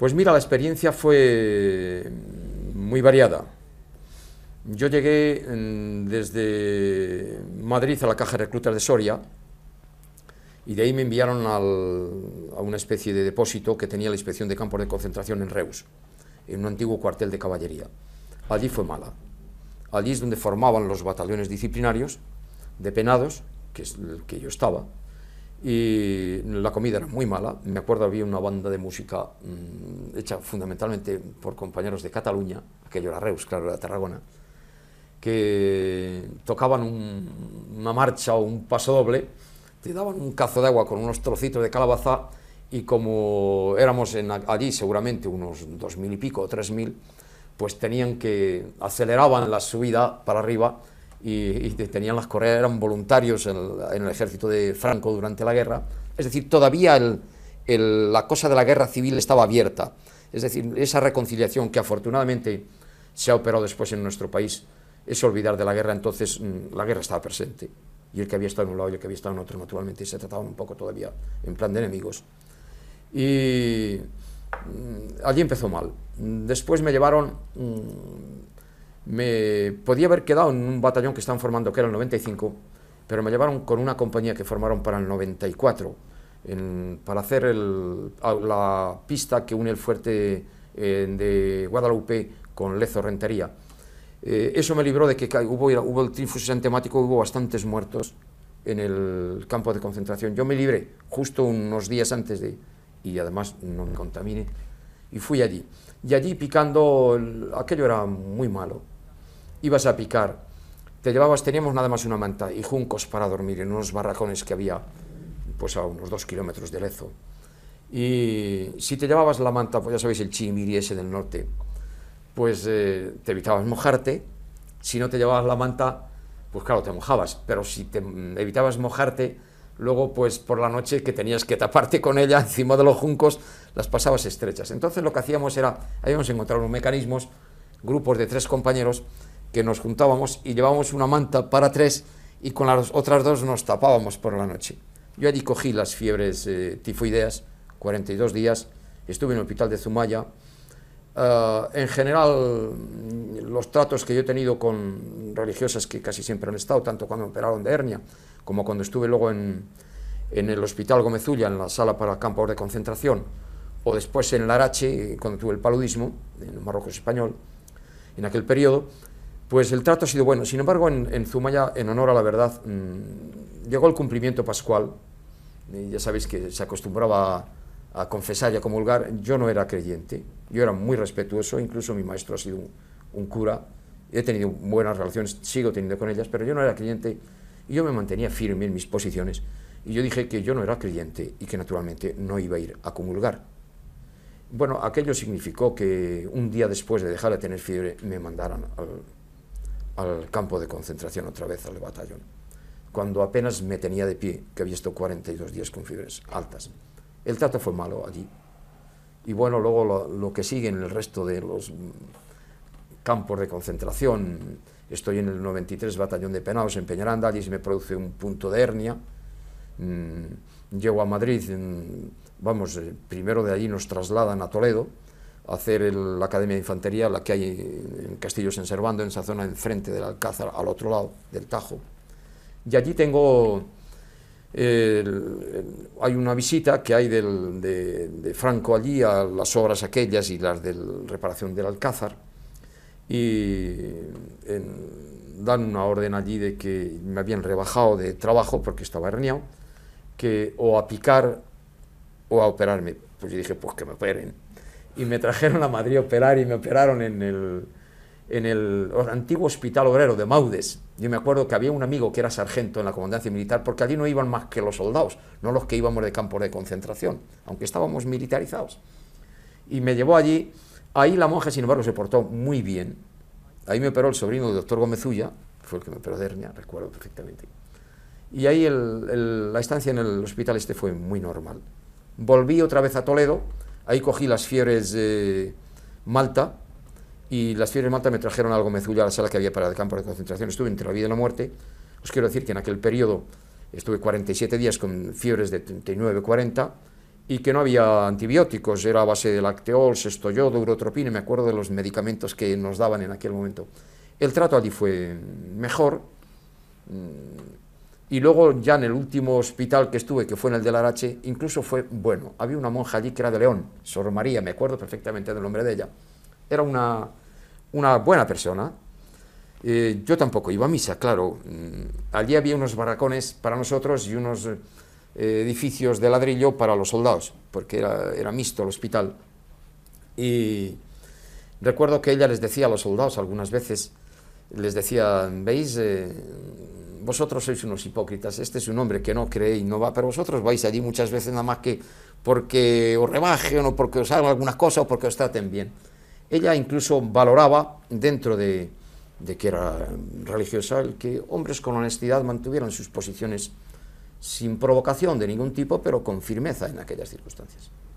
Pues mira, la experiencia fue muy variada. Yo llegué mm, desde Madrid a la Caja de Reclutas de Soria y de ahí me enviaron a una especie de depósito que tenía la inspección de campos de concentración en Reus, en un antiguo cuartel de caballería. Allí fue mala. Allí es donde formaban los batallones disciplinarios de penados, que es el que yo estaba, y la comida era muy mala. Me acuerdo había una banda de música mm, hecha fundamentalmente por compañeros de Cataluña, aquello era Reus, claro, era Tarragona, que tocaban una marcha o un paso doble, te daban un cazo de agua con unos trocitos de calabaza y como éramos allí seguramente unos dos mil y pico o tres mil, pues tenían que aceleraban la subida para arriba y, tenían las correas, eran voluntarios en el, ejército de Franco durante la guerra. Es decir, todavía la cosa de la guerra civil estaba abierta. Es decir, esa reconciliación que afortunadamente se ha operado después en nuestro país es olvidar de la guerra, entonces mm, la guerra estaba presente. Y el que había estado en un lado y el que había estado en otro, naturalmente, se trataban un poco todavía en plan de enemigos. Y mm, allí empezó mal. Después me llevaron mm, me podía haber quedado en un batallón que estaban formando, que era el 95, pero me llevaron con una compañía que formaron para el 94, para hacer la pista que une el fuerte eh, de Guadalupe con Lezo Rentería. Eh, eso me libró de que hubo, el tifus temático, hubo bastantes muertos en el campo de concentración. Yo me libré justo unos días antes de, y además no me contaminé, y fui allí. Y allí picando, aquello era muy malo, ibas a picar, te llevabas, teníamos nada más una manta y juncos para dormir en unos barracones que había pues a unos dos kilómetros de Lezo. Y si te llevabas la manta, pues ya sabéis, el chimiri ese del norte, pues eh, te evitabas mojarte. Si no te llevabas la manta, pues claro, te mojabas. Pero si te mm, evitabas mojarte, luego pues por la noche que tenías que taparte con ella encima de los juncos, las pasabas estrechas. Entonces lo que hacíamos era, habíamos encontrado unos mecanismos, grupos de tres compañeros, que nos juntábamos y llevábamos una manta para tres y con las otras dos nos tapábamos por la noche. Yo allí cogí las fiebres eh, tifoideas, 42 días, estuve en el hospital de Zumaya. Eh, en general, mm, los tratos que yo he tenido con religiosas que casi siempre han estado, tanto cuando me operaron de hernia como cuando estuve luego en, el hospital Gomezulla, en la sala para campos de concentración, o después en Arache cuando tuve el paludismo, en Marruecos español, en aquel periodo, pues el trato ha sido bueno. Sin embargo, en, Zumaya, en honor a la verdad, mm, llegó el cumplimiento pascual. ya sabéis que se acostumbraba a, confesar y a comulgar. Yo no era creyente, yo era muy respetuoso, incluso mi maestro ha sido un, un cura. He tenido buenas relaciones, sigo teniendo con ellas, pero yo no era creyente y yo me mantenía firme en mis posiciones. Y yo dije que yo no era creyente y que naturalmente no iba a ir a comulgar. Bueno, aquello significó que un día después de dejar de tener fiebre me mandaran al al campo de concentración otra vez, al batallón, cuando apenas me tenía de pie, que había estado 42 días con fiebres altas. El trato fue malo allí. Y bueno, luego lo, lo que sigue en el resto de los mm, campos de concentración, estoy en el 93 batallón de penados en Peñaranda, allí se me produce un punto de hernia, mm, llego a Madrid, mm, vamos, eh, primero de allí nos trasladan a Toledo, hacer la Academia de Infantería, la que hay en Castillos en Servando, en esa zona enfrente del Alcázar, al otro lado del Tajo. Y allí tengo, hay una visita que hay de, Franco allí a las obras aquellas y las de reparación del Alcázar, y dan una orden allí de que me habían rebajado de trabajo porque estaba herniado, que o a picar o a operarme. Pues yo dije, pues que me operen y me trajeron a Madrid a operar y me operaron en el, en el antiguo Hospital Obrero de Maudes. Yo me acuerdo que había un amigo que era sargento en la comandancia militar, porque allí no iban más que los soldados, no los que íbamos de campos de concentración, aunque estábamos militarizados. Y me llevó allí. Ahí la monja, sin embargo, se portó muy bien. Ahí me operó el sobrino del doctor Gómezulla, fue el que me operó de hernia, recuerdo perfectamente. Y ahí la estancia en el hospital este fue muy normal. Volví otra vez a Toledo, Ahí cogí las fiebres de Malta y las fiebres Malta me trajeron algo mezulla a la sala que había para el campo de concentración. Estuve entre la vida y la muerte. Os quiero decir que en aquel periodo estuve 47 días con fiebres de 39, 40 y que no había antibióticos, era a base de lacteol, sestoyodo, urotropina, me acuerdo de los medicamentos que nos daban en aquel momento. El trato allí fue mejor, y luego ya en el último hospital que estuve, que fue en el de Larache, incluso fue bueno. Había una monja allí que era de León, Sor María, me acuerdo perfectamente del nombre de ella. Era una, una buena persona. Eh, yo tampoco iba a misa, claro. Mm, allí había unos barracones para nosotros y unos eh, edificios de ladrillo para los soldados, porque era, era mixto el hospital. Y recuerdo que ella les decía a los soldados algunas veces, les decía, veis, eh, vosotros sois unos hipócritas, este es un hombre que no cree y no va, pero vosotros vais allí muchas veces nada más que porque os rebajen o porque os hagan alguna cosa o porque os traten bien. Ella incluso valoraba, dentro de, que era religiosa, que hombres con honestidad mantuvieran sus posiciones sin provocación de ningún tipo, pero con firmeza en aquellas circunstancias.